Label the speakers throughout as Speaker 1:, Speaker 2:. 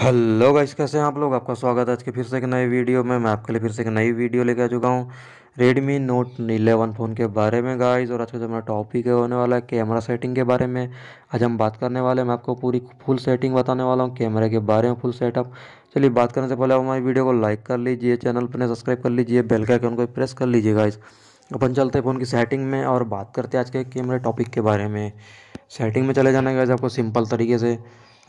Speaker 1: hello guys कैसे हैं आप लोग आपका स्वागत है आज के फिर से एक नए वीडियो में मैं आपके लिए फिर से एक नई वीडियो लेके आ चुका हूँ रेडमी नोट इलेवन फ़ोन के बारे में गाइस और आज का जो मेरा टॉपिक है होने वाला है कैमरा सेटिंग के बारे में आज हम बात करने वाले हैं मैं आपको पूरी फुल सेटिंग बताने वाला हूँ कैमरे के बारे में फुल सेटअप चलिए बात करने से पहले आप हमारी वीडियो को लाइक कर लीजिए चैनल पर सब्सक्राइब कर लीजिए बेल का आइकन को प्रेस कर लीजिए गाइस अपन चलते हैं फ़ोन की सेटिंग में और बात करते हैं आज के कैमरे टॉपिक के बारे में सेटिंग में चले जाना गाइज आपको सिंपल तरीके से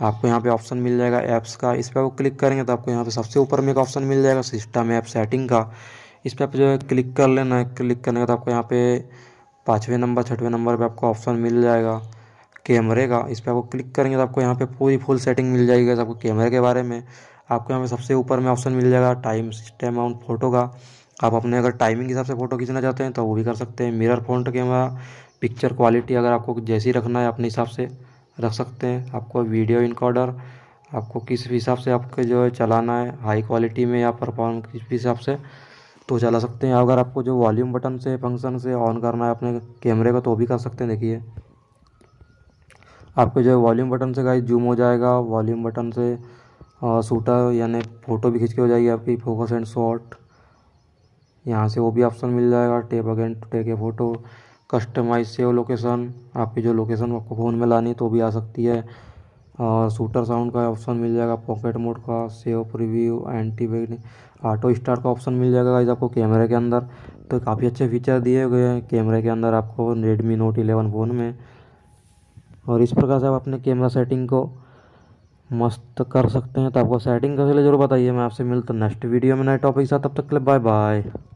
Speaker 1: आपको यहाँ पे ऑप्शन मिल जाएगा ऐप्स का इस पर आप क्लिक करेंगे तो आपको यहाँ पे सबसे ऊपर में एक ऑप्शन मिल जाएगा सिस्टम ऐप सेटिंग का इस पर आप जो है क्लिक कर लेना है क्लिक करने का तो आपको यहाँ पे पाँचवें नंबर छठवें नंबर पे आपको ऑप्शन मिल जाएगा कैमरे का इस पर आपको क्लिक करेंगे तो आपको यहाँ पे पूरी फुल सेटिंग मिल जाएगी आपको कैमरे के बारे में आपको यहाँ पे सबसे ऊपर में ऑप्शन मिल जाएगा टाइम सिस्टम अमाउंट फ़ोटो का आप अपने अगर टाइमिंग के हिसाब से फ़ोटो खींचना चाहते हैं तो वो भी कर सकते हैं mirror front camera picture quality अगर आपको जैसी रखना है अपने हिसाब से रख सकते हैं आपको वीडियो इनकॉर्डर आपको किस हिसाब से आपके जो है चलाना है हाई क्वालिटी में या परफॉर्म किस हिसाब से तो चला सकते हैं अगर आपको जो वॉल्यूम बटन से फंक्शन से ऑन करना है अपने कैमरे को तो भी कर सकते हैं देखिए आपको जो है वॉल्यूम बटन से गाइस जूम हो जाएगा वॉल्यूम बटन से सूटर यानी फ़ोटो भी खींच के हो जाएगी आपकी फोकस एंड शॉट यहाँ से वो भी ऑप्शन मिल जाएगा tap again take a photo customise save location आपकी जो लोकेशन आपको फ़ोन में लानी तो भी आ सकती है और शूटर साउंड का ऑप्शन मिल जाएगा पॉकेट मोड का save preview anti bag auto start का ऑप्शन मिल जाएगा इस आपको कैमरे के अंदर तो काफ़ी अच्छे फीचर दिए गए हैं कैमरे के अंदर आपको रेडमी नोट इलेवन फ़ोन में और इस प्रकार से आप अपने कैमरा सेटिंग को मस्त कर सकते हैं तो आपको सेटिंग कैसे ले जरूर बताइए मैं आपसे मिलता नेक्स्ट वीडियो में नए टॉपिक के साथ तब तक के लिए बाय बाय